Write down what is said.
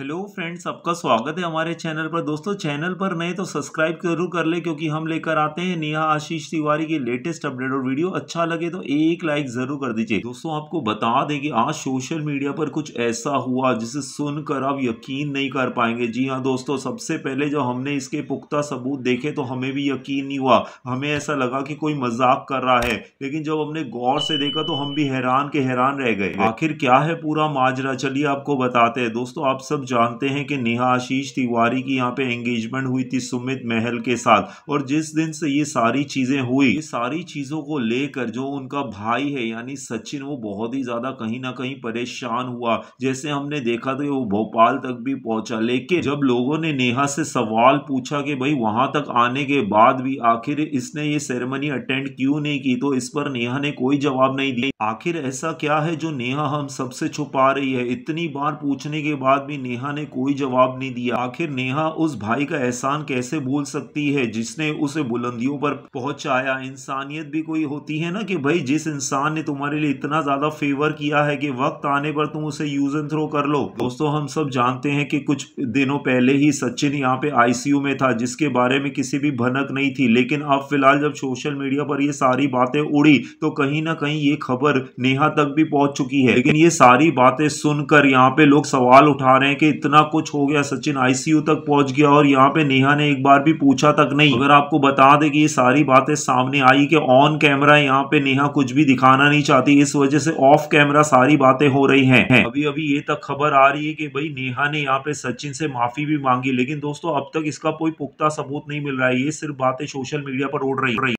Hello friends आपका स्वागत है हमारे चैनल पर दोस्तों चैनल पर नए तो सब्सक्राइब जरूर कर ले क्योंकि हम लेकर आते हैं नेहा आशीष तिवारी की लेटेस्ट अपडेट और वीडियो अच्छा लगे तो एक लाइक जरूर कर दीजिए दोस्तों आपको बता दें कि आज सोशल मीडिया पर कुछ ऐसा हुआ जिसे सुनकर आप यकीन नहीं कर पाएंगे जी हाँ दोस्तों सबसे पहले जब हमने इसके पुख्ता सबूत देखे तो हमें भी यकीन नहीं हुआ हमें ऐसा लगा कि कोई मजाक कर रहा है लेकिन जब हमने गौर से देखा तो हम भी हैरान के हैरान रह गए आखिर क्या है पूरा माजरा चलिए आपको बताते हैं दोस्तों आप सब सब जानते हैं कि नेहा आशीष तिवारी की यहाँ पे एंगेजमेंट हुई थी सुमित महल के साथ और जिस दिन से ये सारी चीज़ें हुई सारी चीज़ों को लेकर जो उनका भाई है यानी सचिन वो बहुत ही ज़्यादा कहीं ना कहीं परेशान हुआ जैसे हमने देखा था तो वो भोपाल तक भी पहुंचा लेकिन जब लोगों ने नेहा से सवाल पूछा कि भाई वहां तक आने के बाद भी आखिर इसने ये सेरेमनी अटेंड क्यों नहीं की तो इस पर नेहा ने कोई जवाब नहीं दिया आखिर ऐसा क्या है जो नेहा हम सबसे छुपा रही है इतनी बार पूछने के बाद भी नेहा ने कोई जवाब नहीं दिया आखिर नेहा उस भाई का एहसान कैसे भूल सकती है जिसने उसे बुलंदियों पर पहुंचाया इंसानियत भी कोई होती है ना कि भाई जिस इंसान ने तुम्हारे लिए इतना ज़्यादा फेवर किया है कि वक्त आने पर तुम उसे यूज एंड थ्रो कर लो दोस्तों हम सब जानते हैं कि कुछ दिनों पहले ही सचिन यहाँ पे आईसीयू में था जिसके बारे में किसी भी भनक नहीं थी लेकिन अब फिलहाल जब सोशल मीडिया पर ये सारी बातें उड़ी तो कहीं ना कहीं ये खबर नेहा तक भी पहुंच चुकी है लेकिन ये सारी बातें सुनकर यहाँ पे लोग सवाल उठा रहे हैं करके इतना कुछ हो गया सचिन आईसीयू तक पहुंच गया और यहाँ पे नेहा ने एक बार भी पूछा तक नहीं अगर आपको बता दे कि ये सारी बातें सामने आई कि ऑन कैमरा यहाँ पे नेहा कुछ भी दिखाना नहीं चाहती इस वजह से ऑफ कैमरा सारी बातें हो रही है। अभी अभी ये तक खबर आ रही है की भाई नेहा ने यहाँ पे सचिन से माफी भी मांगी लेकिन दोस्तों अब तक इसका कोई पुख्ता सबूत नहीं मिल रहा है ये सिर्फ बातें सोशल मीडिया पर उड़ रही